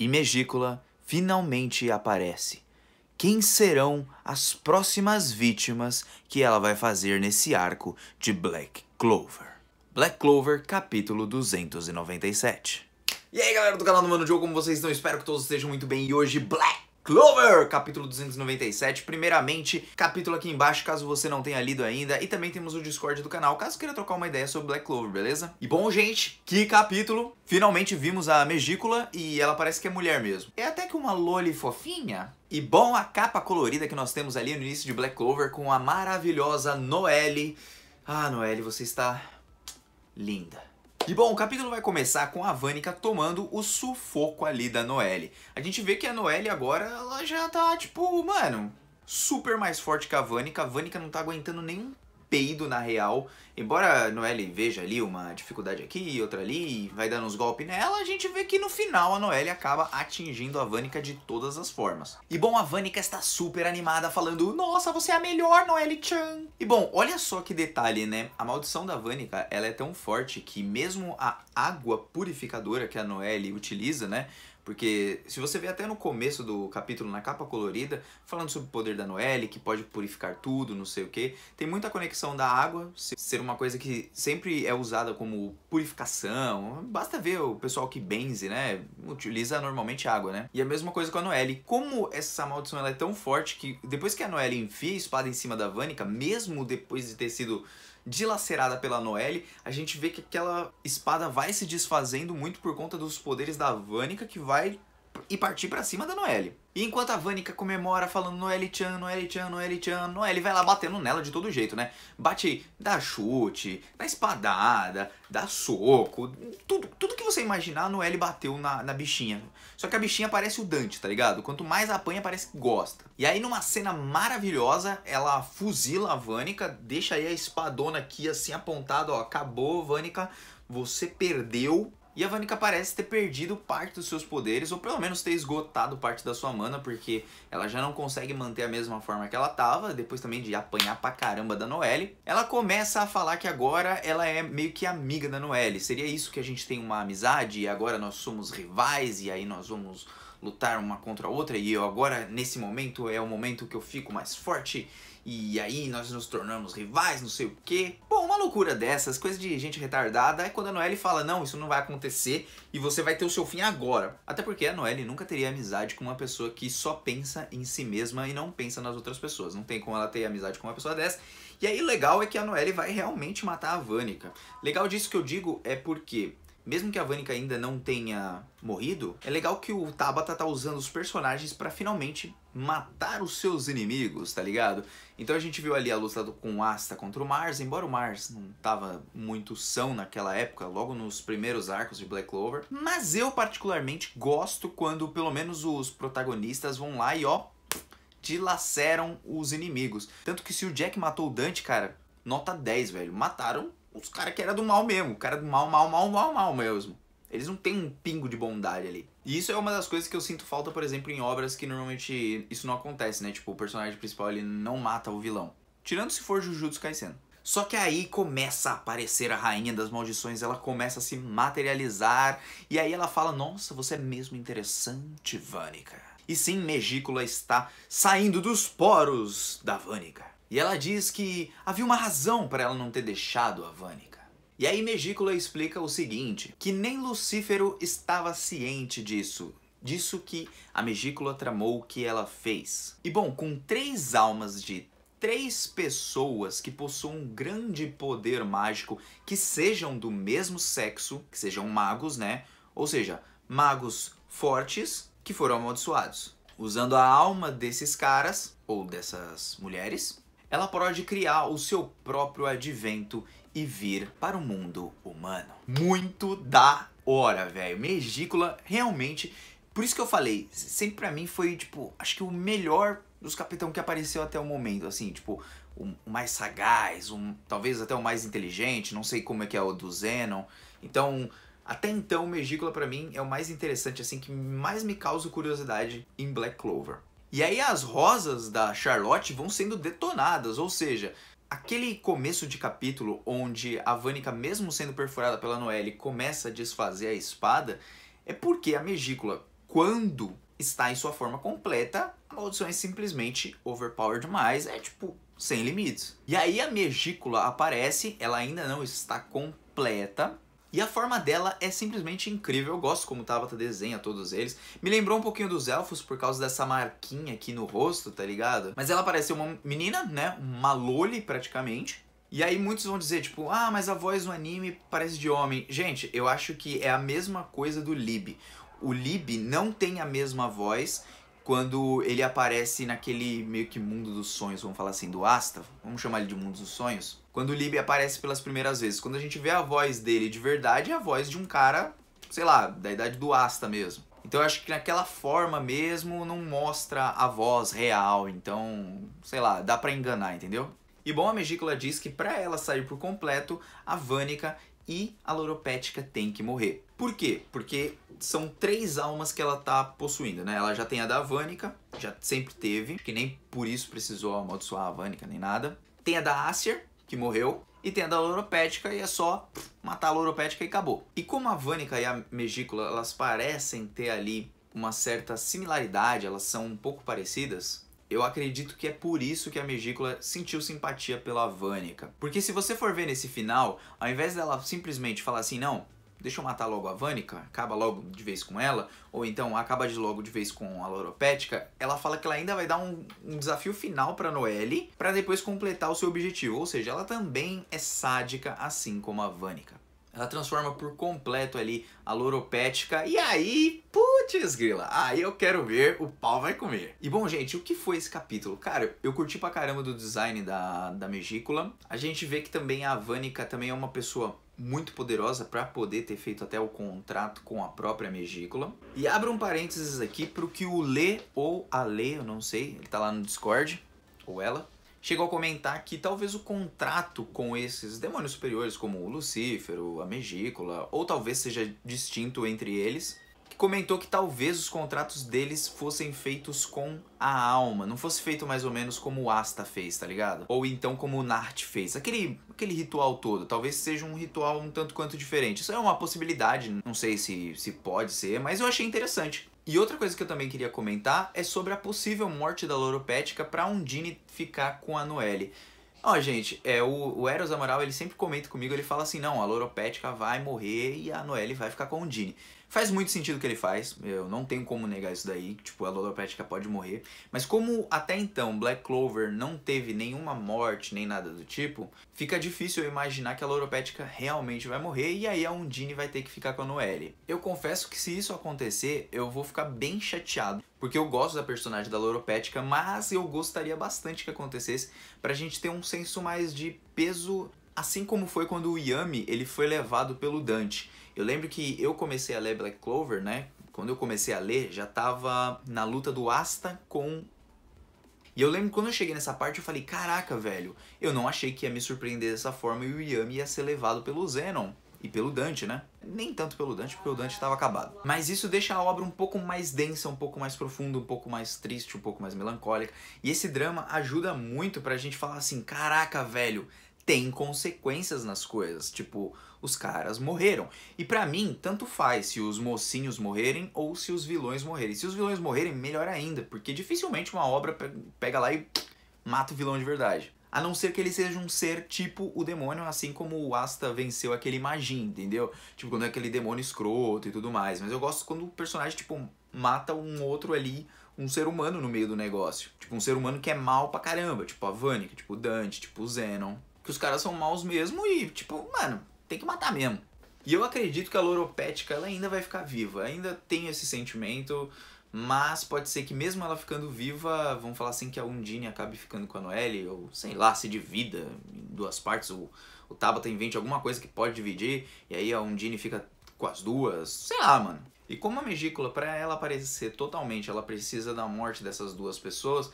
e Megícola finalmente aparece. Quem serão as próximas vítimas que ela vai fazer nesse arco de Black Clover? Black Clover, capítulo 297. E aí galera do canal do Mano Jogo, como vocês estão? Espero que todos estejam muito bem e hoje Black Clover, capítulo 297, primeiramente, capítulo aqui embaixo, caso você não tenha lido ainda, e também temos o Discord do canal, caso queira trocar uma ideia sobre Black Clover, beleza? E bom, gente, que capítulo! Finalmente vimos a Megícula e ela parece que é mulher mesmo. É até que uma loli fofinha, e bom a capa colorida que nós temos ali no início de Black Clover com a maravilhosa Noelle. Ah, Noelle, você está linda. E bom, o capítulo vai começar com a Vânica tomando o sufoco ali da Noelle. A gente vê que a Noelle agora, ela já tá, tipo, mano, super mais forte que a Vânica. A Vânica não tá aguentando nenhum peido na real. Embora a Noelle veja ali uma dificuldade aqui, outra ali, e vai dando uns golpes nela, a gente vê que no final a Noelle acaba atingindo a Vânica de todas as formas. E bom, a Vânica está super animada, falando: Nossa, você é a melhor, Noelle Chan! E bom, olha só que detalhe, né? A maldição da Vânica ela é tão forte que, mesmo a água purificadora que a Noelle utiliza, né? Porque se você vê até no começo do capítulo, na capa colorida, falando sobre o poder da Noelle, que pode purificar tudo, não sei o que, tem muita conexão da água ser uma coisa que sempre é usada como purificação. Basta ver o pessoal que benze, né? Utiliza normalmente água, né? E a mesma coisa com a Noelle. Como essa maldição ela é tão forte que depois que a Noelle enfia a espada em cima da Vânica, mesmo depois de ter sido dilacerada pela Noelle, a gente vê que aquela espada vai se desfazendo muito por conta dos poderes da Vânica, que vai e partir para cima da Noelle. E enquanto a Vânica comemora falando Noelle-chan, Noelle-chan, Noelle-chan, Noelle vai lá batendo nela de todo jeito, né? Bate, dá chute, dá espadada, dá soco, tudo, tudo que você imaginar a Noelle bateu na, na bichinha. Só que a bichinha parece o Dante, tá ligado? Quanto mais apanha, parece que gosta. E aí numa cena maravilhosa, ela fuzila a Vânica, deixa aí a espadona aqui assim apontada, ó, acabou Vânica, você perdeu, e a Vanica parece ter perdido parte dos seus poderes, ou pelo menos ter esgotado parte da sua mana, porque ela já não consegue manter a mesma forma que ela tava, depois também de apanhar pra caramba da Noelle. Ela começa a falar que agora ela é meio que amiga da Noelle. Seria isso que a gente tem uma amizade e agora nós somos rivais e aí nós vamos lutar uma contra a outra e eu agora, nesse momento, é o momento que eu fico mais forte e aí nós nos tornamos rivais, não sei o quê. Bom, uma loucura dessas, coisa de gente retardada, é quando a Noelle fala, não, isso não vai acontecer e você vai ter o seu fim agora. Até porque a Noelle nunca teria amizade com uma pessoa que só pensa em si mesma e não pensa nas outras pessoas. Não tem como ela ter amizade com uma pessoa dessa. E aí legal é que a Noelle vai realmente matar a Vânica. Legal disso que eu digo é porque mesmo que a Vanica ainda não tenha morrido, é legal que o Tabata tá usando os personagens para finalmente matar os seus inimigos, tá ligado? Então a gente viu ali a luta com Asta contra o Mars, embora o Mars não tava muito são naquela época, logo nos primeiros arcos de Black Clover, mas eu particularmente gosto quando pelo menos os protagonistas vão lá e ó, dilaceram os inimigos. Tanto que se o Jack matou o Dante, cara, nota 10, velho, mataram os caras que era do mal mesmo, o cara do mal, mal, mal, mal, mal mesmo. Eles não têm um pingo de bondade ali. E isso é uma das coisas que eu sinto falta, por exemplo, em obras que normalmente isso não acontece, né? Tipo, o personagem principal ele não mata o vilão. Tirando se for Jujutsu Kaisen. Só que aí começa a aparecer a rainha das maldições, ela começa a se materializar, e aí ela fala: Nossa, você é mesmo interessante, Vânica. E sim, Megícula está saindo dos poros da Vânica. E ela diz que havia uma razão para ela não ter deixado a Vânica. E aí Megícola explica o seguinte, que nem Lucífero estava ciente disso, disso que a Megícola tramou que ela fez. E bom, com três almas de três pessoas que possuam um grande poder mágico, que sejam do mesmo sexo, que sejam magos, né? Ou seja, magos fortes que foram amaldiçoados. Usando a alma desses caras, ou dessas mulheres, ela pode criar o seu próprio advento e vir para o mundo humano. Muito da hora, velho. Megícola realmente. Por isso que eu falei, sempre para mim foi, tipo, acho que o melhor dos capitão que apareceu até o momento, assim, tipo, o mais sagaz, um, talvez até o mais inteligente, não sei como é que é o do Zenon. Então, até então, o para mim é o mais interessante, assim, que mais me causa curiosidade em Black Clover. E aí as rosas da Charlotte vão sendo detonadas, ou seja, aquele começo de capítulo onde a Vânica, mesmo sendo perfurada pela Noelle, começa a desfazer a espada, é porque a Megícula, quando está em sua forma completa, a maldição é simplesmente overpowered demais, é tipo, sem limites. E aí a Megícula aparece, ela ainda não está completa, e a forma dela é simplesmente incrível, eu gosto como Tabata desenha todos eles. Me lembrou um pouquinho dos elfos por causa dessa marquinha aqui no rosto, tá ligado? Mas ela parece uma menina, né, uma loli praticamente. E aí muitos vão dizer, tipo, ah, mas a voz do anime parece de homem. Gente, eu acho que é a mesma coisa do Lib. O Lib não tem a mesma voz quando ele aparece naquele meio que mundo dos sonhos, vamos falar assim, do Asta, vamos chamar ele de mundo dos sonhos quando o Libby aparece pelas primeiras vezes. Quando a gente vê a voz dele de verdade, é a voz de um cara, sei lá, da idade do Asta mesmo. Então eu acho que naquela forma mesmo não mostra a voz real, então, sei lá, dá para enganar, entendeu? E bom, a Megícola diz que para ela sair por completo, a Vânica e a Loropética têm que morrer. Por quê? Porque são três almas que ela tá possuindo, né? Ela já tem a da Vânica, já sempre teve, que nem por isso precisou amaldiçoar a Vânica nem nada. Tem a da Acer, que morreu, e tem a da louropédica e é só matar a louropédica e acabou. E como a vânica e a megícola, elas parecem ter ali uma certa similaridade, elas são um pouco parecidas, eu acredito que é por isso que a Megícola sentiu simpatia pela Vânica. Porque se você for ver nesse final, ao invés dela simplesmente falar assim, não, deixa eu matar logo a Vânica, acaba logo de vez com ela, ou então acaba de logo de vez com a Loropética, ela fala que ela ainda vai dar um, um desafio final para Noelle, para depois completar o seu objetivo, ou seja, ela também é sádica assim como a Vânica. Ela transforma por completo ali a loropética. e aí, putz grila, aí eu quero ver, o pau vai comer. E bom, gente, o que foi esse capítulo? Cara, eu curti pra caramba do design da, da Megícula. A gente vê que também a Vânica também é uma pessoa muito poderosa para poder ter feito até o contrato com a própria Megícula. E abro um parênteses aqui pro que o Lê ou a Lê, eu não sei, ele tá lá no Discord, ou ela, chegou a comentar que talvez o contrato com esses demônios superiores, como o Lucífero, a Megícola, ou talvez seja distinto entre eles, que comentou que talvez os contratos deles fossem feitos com a alma, não fosse feito mais ou menos como o Asta fez, tá ligado? Ou então como o Nart fez, aquele, aquele ritual todo, talvez seja um ritual um tanto quanto diferente. Isso é uma possibilidade, não sei se, se pode ser, mas eu achei interessante. E outra coisa que eu também queria comentar é sobre a possível morte da Loropética para Undine ficar com a Noelle. Ó, oh, gente, é, o, o Eros Amaral ele sempre comenta comigo, ele fala assim, não, a Loropética vai morrer e a Noelle vai ficar com o Dini. Faz muito sentido o que ele faz, eu não tenho como negar isso daí, tipo, a Loropética pode morrer. Mas como até então Black Clover não teve nenhuma morte, nem nada do tipo, fica difícil eu imaginar que a Loropética realmente vai morrer e aí a é Undine vai ter que ficar com a Noelle. Eu confesso que se isso acontecer, eu vou ficar bem chateado, porque eu gosto da personagem da Loropética, mas eu gostaria bastante que acontecesse pra gente ter um senso mais de peso, assim como foi quando o Yami ele foi levado pelo Dante. Eu lembro que eu comecei a ler Black Clover, né? Quando eu comecei a ler, já tava na luta do Asta com e eu lembro quando eu cheguei nessa parte, eu falei, caraca, velho, eu não achei que ia me surpreender dessa forma e o Yami ia ser levado pelo Zenon. E pelo Dante, né? Nem tanto pelo Dante, porque o Dante estava acabado. Mas isso deixa a obra um pouco mais densa, um pouco mais profunda, um pouco mais triste, um pouco mais melancólica. E esse drama ajuda muito pra gente falar assim: caraca, velho, tem consequências nas coisas. Tipo, os caras morreram. E para mim, tanto faz se os mocinhos morrerem ou se os vilões morrerem. Se os vilões morrerem, melhor ainda, porque dificilmente uma obra pega lá e mata o vilão de verdade. A não ser que ele seja um ser tipo o demônio, assim como o Asta venceu aquele Magin, entendeu? Tipo, quando é aquele demônio escroto e tudo mais. Mas eu gosto quando o personagem, tipo, mata um outro ali, um ser humano no meio do negócio. Tipo, um ser humano que é mal pra caramba. Tipo a Vanica, tipo o Dante, tipo o Zenon. Que os caras são maus mesmo e, tipo, mano, tem que matar mesmo. E eu acredito que a Loropética ela ainda vai ficar viva. Ainda tem esse sentimento. Mas pode ser que mesmo ela ficando viva, vamos falar assim que a Undine acabe ficando com a Noelle, ou sei lá, se divida em duas partes, ou o Tabata invente alguma coisa que pode dividir, e aí a Undine fica com as duas, sei lá, mano. E como a Megícola, para ela aparecer totalmente, ela precisa da morte dessas duas pessoas,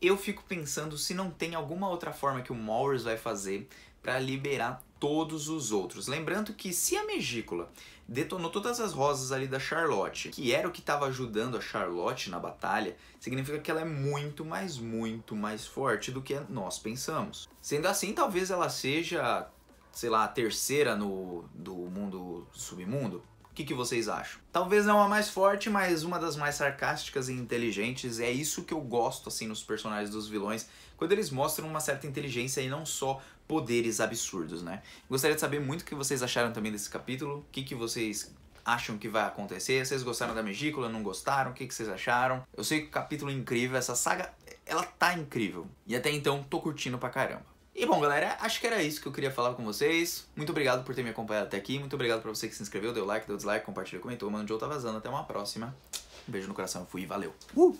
eu fico pensando se não tem alguma outra forma que o Morris vai fazer para liberar todos os outros. Lembrando que se a Megícola detonou todas as rosas ali da Charlotte, que era o que estava ajudando a Charlotte na batalha, significa que ela é muito, mais, muito mais forte do que nós pensamos. Sendo assim, talvez ela seja, sei lá, a terceira no, do mundo submundo, o que, que, vocês acham? Talvez não a mais forte, mas uma das mais sarcásticas e inteligentes. É isso que eu gosto, assim, nos personagens dos vilões, quando eles mostram uma certa inteligência e não só poderes absurdos, né? Gostaria de saber muito o que vocês acharam também desse capítulo, o que, que vocês acham que vai acontecer, vocês gostaram da Megícola, não gostaram, o que, que vocês acharam. Eu sei que o capítulo é incrível, essa saga, ela tá incrível. E até então, tô curtindo pra caramba. E bom, galera, acho que era isso que eu queria falar com vocês. Muito obrigado por ter me acompanhado até aqui. Muito obrigado pra você que se inscreveu, deu like, deu dislike, compartilhou, comentou. Mano, Joe tá vazando. Até uma próxima. Um beijo no coração. Fui, valeu. Uh!